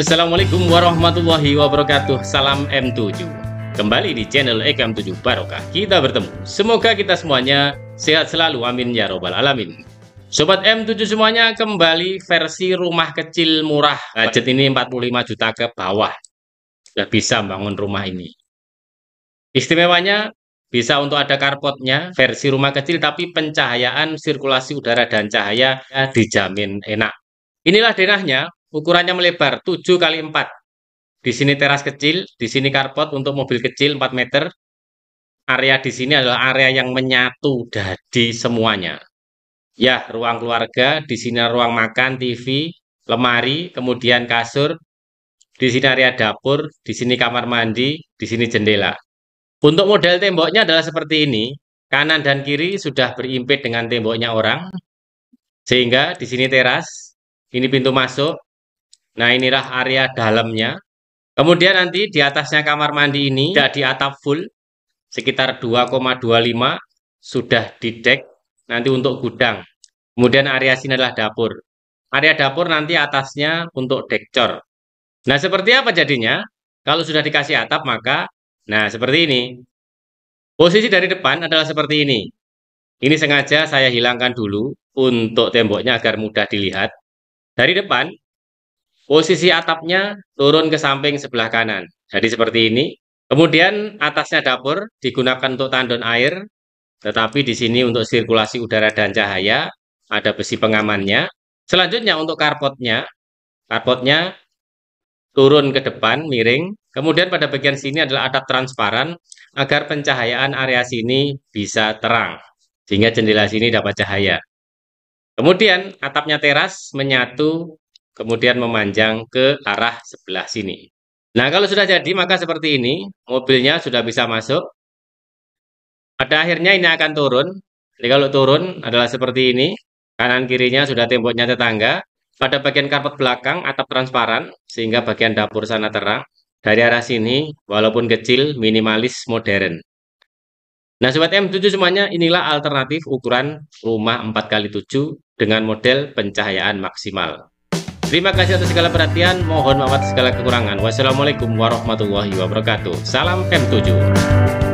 Assalamualaikum warahmatullahi wabarakatuh. Salam M7. Kembali di channel EKM7 Barokah. Kita bertemu. Semoga kita semuanya sehat selalu. Amin ya robbal alamin. Sobat M7 semuanya kembali versi rumah kecil murah. Budget ini 45 juta ke bawah. Sudah bisa bangun rumah ini. Istimewanya bisa untuk ada karpotnya, versi rumah kecil tapi pencahayaan, sirkulasi udara dan cahaya dijamin enak. Inilah denahnya, ukurannya melebar 7 kali 4. Di sini teras kecil, di sini karpot untuk mobil kecil 4 meter. Area di sini adalah area yang menyatu dari semuanya. Ya, ruang keluarga, di sini ruang makan, TV, lemari, kemudian kasur, di sini area dapur, di sini kamar mandi, di sini jendela. Untuk model temboknya adalah seperti ini. Kanan dan kiri sudah berimpit dengan temboknya orang. Sehingga di sini teras, ini pintu masuk, Nah, inilah area dalamnya. Kemudian nanti di atasnya kamar mandi ini sudah di atap full, sekitar 2,25 sudah di deck nanti untuk gudang. Kemudian area sini adalah dapur. Area dapur nanti atasnya untuk dekcor. Nah, seperti apa jadinya? Kalau sudah dikasih atap, maka nah seperti ini. Posisi dari depan adalah seperti ini. Ini sengaja saya hilangkan dulu untuk temboknya agar mudah dilihat. Dari depan, Posisi atapnya turun ke samping sebelah kanan. Jadi seperti ini. Kemudian atasnya dapur digunakan untuk tandon air, tetapi di sini untuk sirkulasi udara dan cahaya ada besi pengamannya. Selanjutnya untuk karpotnya, karpotnya turun ke depan miring. Kemudian pada bagian sini adalah atap transparan agar pencahayaan area sini bisa terang sehingga jendela sini dapat cahaya. Kemudian atapnya teras menyatu kemudian memanjang ke arah sebelah sini. Nah, kalau sudah jadi maka seperti ini, mobilnya sudah bisa masuk. Pada akhirnya ini akan turun. Jadi kalau turun adalah seperti ini, kanan kirinya sudah temboknya tetangga. Pada bagian karpet belakang atap transparan sehingga bagian dapur sana terang. Dari arah sini walaupun kecil minimalis modern. Nah, sobat M7 semuanya inilah alternatif ukuran rumah 4x7 dengan model pencahayaan maksimal. Terima kasih atas segala perhatian, mohon maaf atas segala kekurangan. Wassalamualaikum warahmatullahi wabarakatuh. Salam M7.